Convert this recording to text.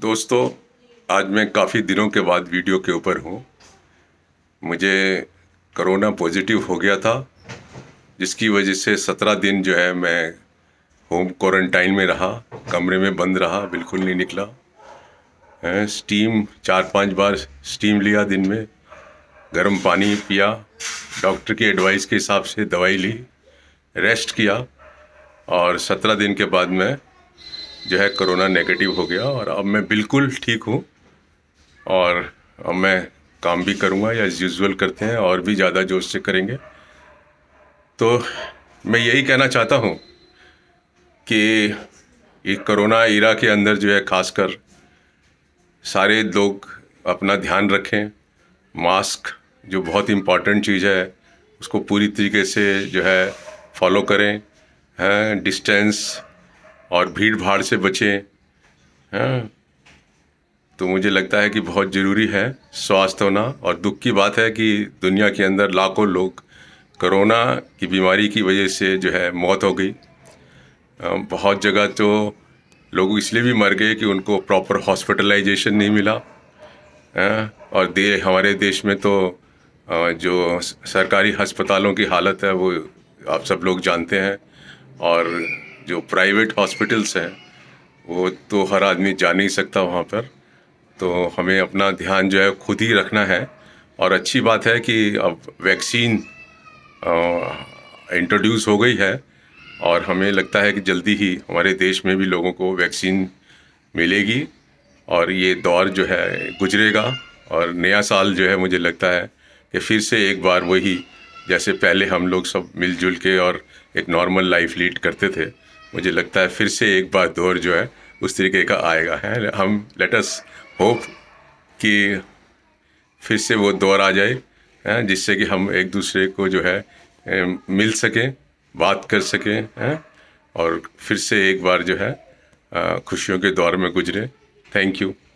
दोस्तों आज मैं काफ़ी दिनों के बाद वीडियो के ऊपर हूँ मुझे कोरोना पॉजिटिव हो गया था जिसकी वजह से सत्रह दिन जो है मैं होम क्वारंटाइन में रहा कमरे में बंद रहा बिल्कुल नहीं निकला है स्टीम चार पांच बार स्टीम लिया दिन में गर्म पानी पिया डॉक्टर की एडवाइस के हिसाब से दवाई ली रेस्ट किया और सत्रह दिन के बाद मैं जो है कोरोना नेगेटिव हो गया और अब मैं बिल्कुल ठीक हूँ और अब मैं काम भी करूँगा या यूजल करते हैं और भी ज़्यादा जोश से करेंगे तो मैं यही कहना चाहता हूँ कि ये कोरोना इरा के अंदर जो है खासकर सारे लोग अपना ध्यान रखें मास्क जो बहुत इम्पॉर्टेंट चीज़ है उसको पूरी तरीके से जो है फॉलो करें हैं डिस्टेंस और भीड़ भाड़ से बचें हाँ तो मुझे लगता है कि बहुत ज़रूरी है स्वास्थ्य होना और दुख की बात है कि दुनिया के अंदर लाखों लोग कोरोना की बीमारी की वजह से जो है मौत हो गई बहुत जगह तो लोग इसलिए भी मर गए कि उनको प्रॉपर हॉस्पिटलाइजेशन नहीं मिला हाँ, और दे हमारे देश में तो जो सरकारी अस्पतालों की हालत है वो आप सब लोग जानते हैं और जो प्राइवेट हॉस्पिटल्स हैं वो तो हर आदमी जा नहीं सकता वहाँ पर तो हमें अपना ध्यान जो है खुद ही रखना है और अच्छी बात है कि अब वैक्सीन इंट्रोड्यूस हो गई है और हमें लगता है कि जल्दी ही हमारे देश में भी लोगों को वैक्सीन मिलेगी और ये दौर जो है गुजरेगा और नया साल जो है मुझे लगता है कि फिर से एक बार वही जैसे पहले हम लोग सब मिलजुल के और एक नॉर्मल लाइफ लीड करते थे मुझे लगता है फिर से एक बार दौर जो है उस तरीके का आएगा है हम लेटस होप कि फिर से वो दौर आ जाए है जिससे कि हम एक दूसरे को जो है मिल सकें बात कर सकें हैं और फिर से एक बार जो है खुशियों के दौर में गुजरे थैंक यू